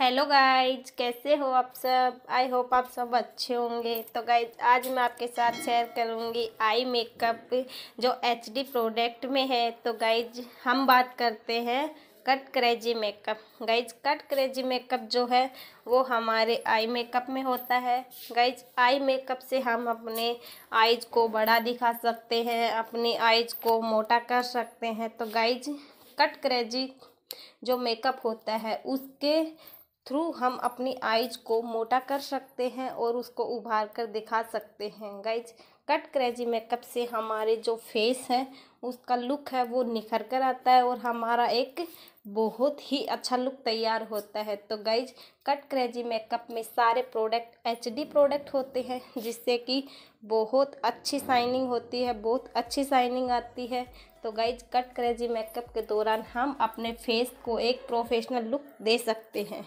hello guys कैसे हो आप सब आई होप आप सब अच्छे होंगे तो गाइज आज मैं आपके साथ शेयर करूंगी आई मेकअप जो एच डी प्रोडक्ट में है तो गाइज हम बात करते हैं cut crazy makeup guys cut crazy makeup जो है वो हमारे आई मेकअप में होता है गाइज आई मेकअप से हम अपने आइज को बड़ा दिखा सकते हैं अपने आइज को मोटा कर सकते हैं तो गाइज कट क्रेजी जो मेकअप होता है उसके थ्रू हम अपनी आइज को मोटा कर सकते हैं और उसको उभार कर दिखा सकते हैं गाइज कट क्रेजी मेकअप से हमारे जो फेस है उसका लुक है वो निखर कर आता है और हमारा एक बहुत ही अच्छा लुक तैयार होता है तो गाइज कट क्रेजी मेकअप में सारे प्रोडक्ट एचडी प्रोडक्ट होते हैं जिससे कि बहुत अच्छी शाइनिंग होती है बहुत अच्छी शाइनिंग आती है तो गाइज कट क्रेजी मेकअप के दौरान हम अपने फेस को एक प्रोफेशनल लुक दे सकते हैं